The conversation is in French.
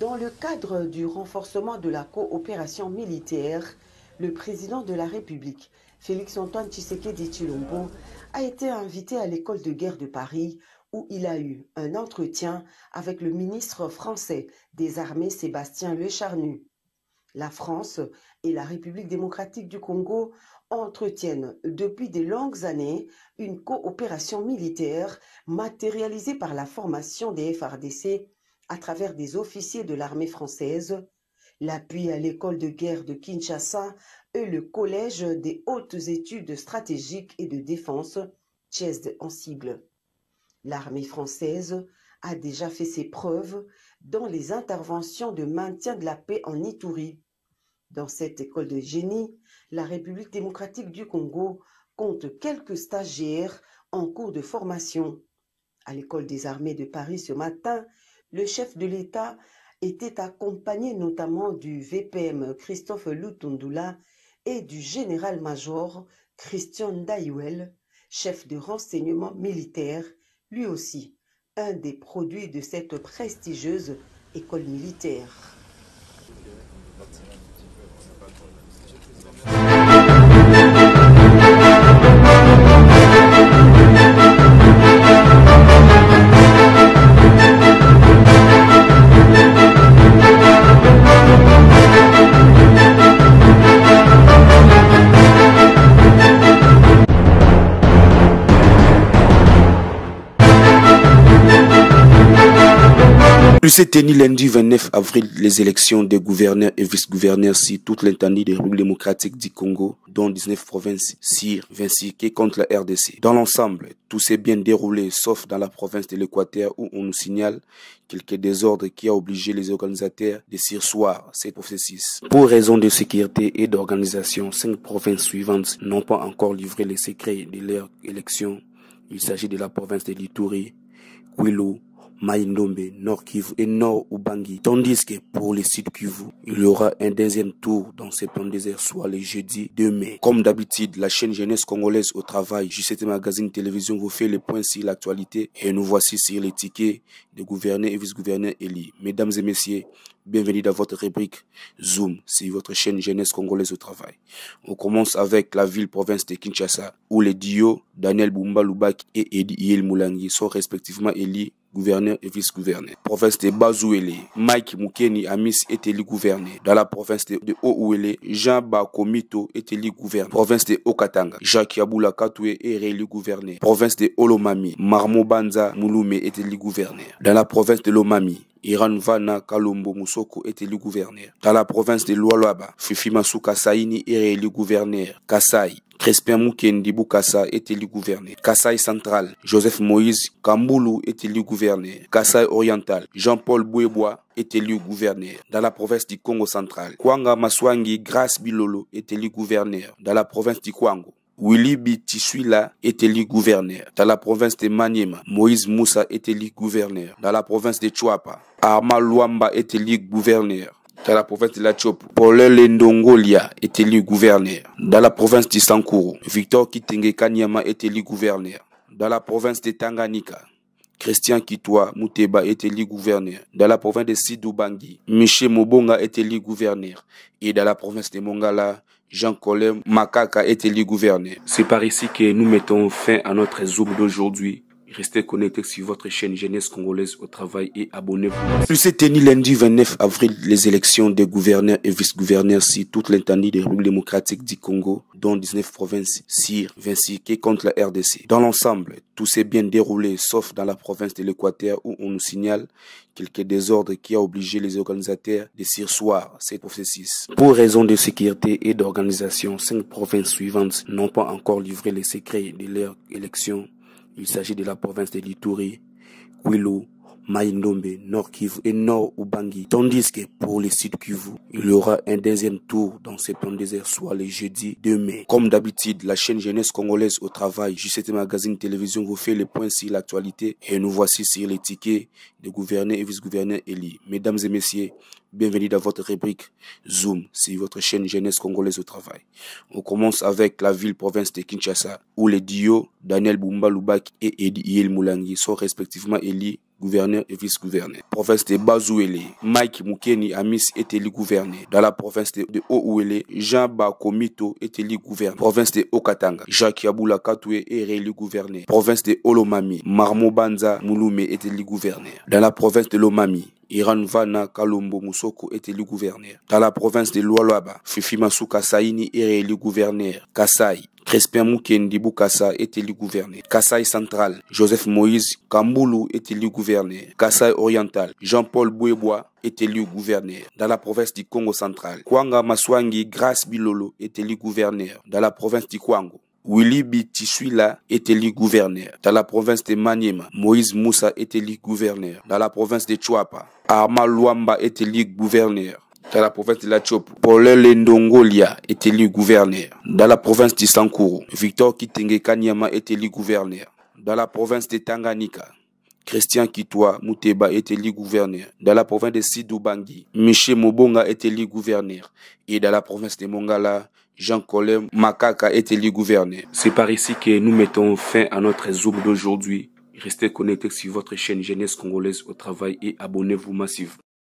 Dans le cadre du renforcement de la coopération militaire, le président de la République, Félix-Antoine Tshisekedi Chilombo, a été invité à l'école de guerre de Paris où il a eu un entretien avec le ministre français des armées Sébastien Lecharnu. La France et la République démocratique du Congo entretiennent depuis de longues années une coopération militaire matérialisée par la formation des FRDC à travers des officiers de l'armée française, l'appui à l'école de guerre de Kinshasa et le collège des hautes études stratégiques et de défense, Chesde en cible. L'armée française a déjà fait ses preuves dans les interventions de maintien de la paix en Itourie. Dans cette école de génie, la République démocratique du Congo compte quelques stagiaires en cours de formation. À l'école des armées de Paris ce matin, le chef de l'État était accompagné notamment du VPM Christophe Lutundula et du général-major Christian Dayouel, chef de renseignement militaire, lui aussi un des produits de cette prestigieuse école militaire. s'est tenu lundi 29 avril les élections des gouverneurs et vice-gouverneurs sur toute l'intendue des rues démocratiques du Congo, dont 19 provinces, Sire, 26 qui contre la RDC. Dans l'ensemble, tout s'est bien déroulé, sauf dans la province de l'Équateur où on nous signale quelques désordres qui a obligé les organisateurs de sursoir ces processus. Pour raison de sécurité et d'organisation, cinq provinces suivantes n'ont pas encore livré les secrets de leur élection. Il s'agit de la province de Lituri, Kwilu, Maïndombe, Nord Kivu et Nord Ubangi. Tandis que pour le sites Kivu, il y aura un deuxième tour dans ce plan désert soit le jeudi 2 mai. Comme d'habitude, la chaîne Jeunesse Congolaise au travail, JCT Magazine Télévision vous fait le point sur l'actualité et nous voici sur les tickets de gouverneurs et vice-gouverneurs élus. Mesdames et messieurs, Bienvenue dans votre rubrique Zoom c'est votre chaîne Jeunesse Congolaise au Travail. On commence avec la ville-province de Kinshasa, où les duos Daniel Bumba Lubak et Edi Yel Moulangi sont respectivement élus gouverneur et vice-gouverneur. Province de Bazouele, Mike Mukeni Amis est élu gouverneur. Dans la province de, haut Jean Bakomito est élu gouverneur. Province de Okatanga, Jacques Yaboula Katoué est réélu gouverneur. Province de Olomami, Marmobanza, Banza Mouloume est élu gouverneur. Dans la province de Lomami, Iran Vana Kalombo Musoko était le gouverneur. Dans la province de Lualaba, Fifi Masuka est le gouverneur. Kassai, Crespin Mukendi Bukasa était le gouverneur. Kassai Central, Joseph Moïse Kamboulou était le gouverneur. Kassai Oriental, Jean-Paul Bouébois était le gouverneur. Dans la province du Congo Central, Kwanga Maswangi Grace Bilolo était le gouverneur. Dans la province du Kwango, Willy Bitishuila était-il gouverneur. Dans la province de Maniema, Moïse Moussa était-il gouverneur. Dans la province de Chuapa, Arma Luamba était-il gouverneur. Dans la province de La Chopo, Paul Lendongolia est élu gouverneur. Dans la province de Sankuru, Victor Kitenge Kanyama est élu gouverneur. Dans la province de Tanganyika, Christian Kitwa Muteba est élu gouverneur. Dans la province de Sidoubangi, Michel Mobonga est élu gouverneur. Et dans la province de Mongala, Jean-Colin Makaka été élu gouverneur. C'est par ici que nous mettons fin à notre Zoom d'aujourd'hui. Restez connectés sur votre chaîne Jeunesse Congolaise au Travail et abonnez-vous. s'est tenu lundi 29 avril les élections des gouverneurs et vice-gouverneurs sur toute l'intendue des républiques démocratiques du Congo, dont 19 provinces, Sire, et contre la RDC. Dans l'ensemble, tout s'est bien déroulé, sauf dans la province de l'Équateur où on nous signale quelques désordres qui a obligé les organisateurs de sursoir ces processus. Pour raison de sécurité et d'organisation, cinq provinces suivantes n'ont pas encore livré les secrets de leur élections. Il s'agit de la province de Lituri, Kwilu, Maïndombe, Nord Kivu et Nord Ubangi. Tandis que pour les sites Kivu, il y aura un deuxième tour dans ces plans déserts, soit le jeudi 2 mai. Comme d'habitude, la chaîne Jeunesse Congolaise au travail, JCT Magazine Télévision, vous fait le point sur l'actualité et nous voici sur les tickets de gouverneur et vice-gouverneur Eli. Mesdames et messieurs, bienvenue dans votre rubrique Zoom sur votre chaîne Jeunesse Congolaise au travail. On commence avec la ville-province de Kinshasa, où les DIO, Daniel Boumba-Loubak et Edi Yil Moulangi sont respectivement élus gouverneur et vice-gouverneur. Province de Bazouele, Mike Moukeni Amis était le gouverneur. Dans la province de Ouélé, Jean Bakomito était le gouverneur. Province de Okatanga, Jacques Yaboula Katoué est le gouverneur. Province de Olomami, Marmo Banza Mouloumé était le gouverneur. Dans la province de Lomami, Iran Vana Kalombo Musoko était le gouverneur. Dans la province de Lualaba, Fifi Masuka Saini est le gouverneur. Kasai, Crespin Mukendi Bukasa était le gouverneur. Kasai Central, Joseph Moïse Kamboulou était le gouverneur. Kasai Oriental, Jean-Paul Bouébois était le gouverneur. Dans la province du Congo central, Kwanga Maswangi Grace Bilolo était le gouverneur. Dans la province du Kwango, Willy Bitishuila était le gouverneur. Dans la province de Maniema, Moïse Moussa était le gouverneur. Dans la province de Chuapa, Arma Luamba était le gouverneur. Dans la province de la Lachopo, Paul Lendongolia était le gouverneur. Dans la province de Sankuru, Victor Kitenge Kanyama était le gouverneur. Dans la province de Tanganyika, Christian Kitoa, Muteba, était le gouverneur. Dans la province de Sidoubangi, Michel Mobonga était le gouverneur. Et dans la province de Mongala, Jean-Colin Makaka était le gouverneur. C'est par ici que nous mettons fin à notre Zoom d'aujourd'hui. Restez connectés sur votre chaîne Jeunesse Congolaise au travail et abonnez-vous massivement.